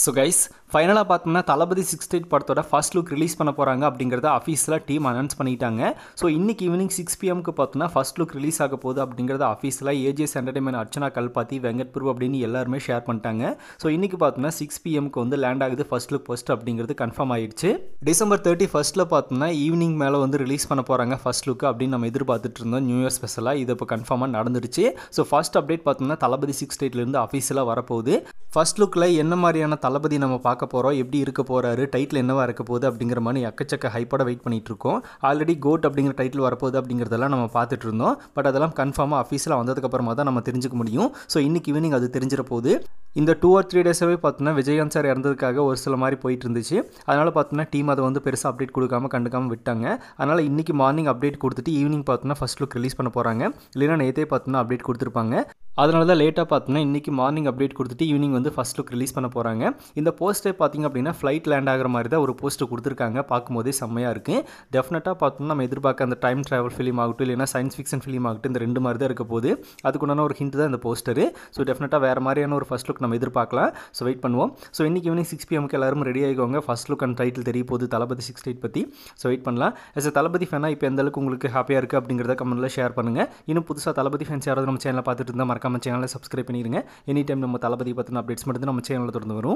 so guys ஃபைனலாக பார்த்தோம்னா Thalapathy sixty eight படத்தோட ஃபர்ஸ்ட் லுக் ரிலீஸ் பண்ண போகிறாங்க அப்படிங்கிறத ஆஃபீஸில் டீம் அனௌன்ஸ் பண்ணிட்டாங்க ஸோ இன்றைக்கி ஈவினிங் சிக்ஸ் பிஎம்க்கு பார்த்தோம்னா ஃபஸ்ட் லுக் ரிலீஸ் ஆக போகுது அப்படிங்கிறத அஃபீஸில் ஏஜிஎஸ் என்டர்டைன்மெண்ட் அர்ச்சனா கல்பாத்தி வெங்கட் பூர்வ் அப்படின்னு எல்லாருமே ஷேர் பண்ணிட்டாங்க ஸோ இன்றைக்கி பார்த்தோம்னா சிக்ஸ் பிஎம்க்கு வந்து லேண்ட் ஆகுது ஃபர்ஸ்ட் லுக் போஸ்ட் அப்படிங்கிறது கன்ஃபார்ம் ஆயிடுச்சு டிசம்பர் தேர்ட்டி ஃபஸ்ட்டில் பார்த்தோம்னா ஈவினிங் மேலே வந்து ரிலீஸ் பண்ண போகிறாங்க ஃபஸ்ட் லுக் அப்படின்னு நம்ம எதிர்பார்த்துட்டு இருந்தோம் நியூ இயர் ஸ்பெஷலாக இது இப்போ கன்ஃபார்மாக நடந்துருச்சு ஸோ ஃபஸ்ட் அப்டேட் பார்த்தோம்னா தளபதி சிக்ஸ் எயிட்லேருந்து ஆஃபீஸில் வரப்போகுது ஃபர்ஸ்ட் லுக்கில் என்ன மாதிரியான தளபதி நம்ம பார்க்க போகிறோம் எப்படி இருக்க போகிறாரு டைட்டில் என்னவா இருக்க போகுது அப்படிங்கிற மாதிரி எக்கச்சக்க ஹைப்போட வெயிட் பண்ணிகிட்டு இருக்கோம் ஆல்ரெடி கோட் அப்படிங்கிற டைட்டில் வரப்போகுது அப்படிங்கிறதெல்லாம் நம்ம பார்த்துட்டு இருந்தோம் பட் அதெல்லாம் கன்ஃபார்மாக அஃபீஸில் வந்ததுக்கப்புறமா தான் நம்ம தெரிஞ்சுக்க முடியும் ஸோ இன்றைக்கி ஈவினிங் அது தெரிஞ்சிட போகுது இந்த டூ ஆர் த்ரீ டேஸாகவே பார்த்தோன்னா விஜயகாந்த் சார் இறந்ததுக்காக ஒரு சில மாதிரி போயிட்டு இருந்துச்சு அதனால் பார்த்தோன்னா டீம் அதை வந்து பெருசாக அப்டேட் கொடுக்காம கண்டுக்காமல் விட்டாங்க அதனால் இன்றைக்கி மார்னிங் அப்டேட் கொடுத்துட்டு ஈவினிங் பார்த்தோன்னா ஃபஸ்ட் லுக் ரிலீஸ் பண்ண போகிறாங்க இல்லைன்னா நேற்றே பார்த்தோன்னா அப்டேட் கொடுத்துருப்பாங்க அதனால தான் லேட்டாக பார்த்தோன்னா இன்றைக்கி மார்னிங் அப்டேட் கொடுத்துட்டு ஈவினிங் வந்து ஃபஸ்ட் லுக் ரிலீஸ் பண்ண போகிறாங்க இந்த போஸ்ட்டே பார்த்திங்க அப்படின்னா ஃப்ளைட் லேண்ட் ஆகிற மாதிரி தான் ஒரு போஸ்ட்டு கொடுத்துருக்காங்க பார்க்கும்போதே செம்மையாக இருக்குது டெஃபினட்டாக பார்த்தோம்னா நம்ம எதிர்பார்க்க அந்த டைம் ட்ராவல் ஃபிலிம் ஆகட்டும் இல்லைனா சயின்ஸ் ஃபிக்ஷன் ஃபிலிம் ஆகட்டும் இந்த ரெண்டு மாதிரி தான் இருக்க போது அதுக்குண்டான ஒரு ஹிண்ட் தான் இந்த போஸ்டரு ஸோ டெஃபினட்டாக வேறு மாதிரியான ஒரு ஃபஸ்ட் லுக் நம்ம எதிர்பார்க்கலாம் ஸோ வெயிட் பண்ணுவோம் ஸோ இன்றைக்கி ஈவினிங் சிக்ஸ் பிஎம்க்கு எல்லாரும் ரெடி ஆகிக்கோங்க ஃபஸ்ட் லுக் அண்ட் டைட்டில் தெரிய போது தளபதி சிக்ஸ் எயிட் பற்றி ஸோ வெயிட் பண்ணலாம் எஸ் தளபதி ஃபேனாக இப்போ எந்த அளவுக்கு உங்களுக்கு ஹாப்பியாக இருக்குது அப்படிங்கிறத கமெண்ட்டில் ஷேர் பண்ணுங்கள் இன்னும் புதுசாக தளபதி ஃபேன்ஸ் யாராவது நம்ம சேனலில் பார்த்துட்டு இருந்தால் மறக்காம சேனலில் சப்ஸ்கிரைப் பண்ணிடுங்க எனி டைம் நம்ம தளபதி பற்றின அப்டேட்ஸ் மட்டும் நம்ம சேனலில் தொடர்ந்து வரும்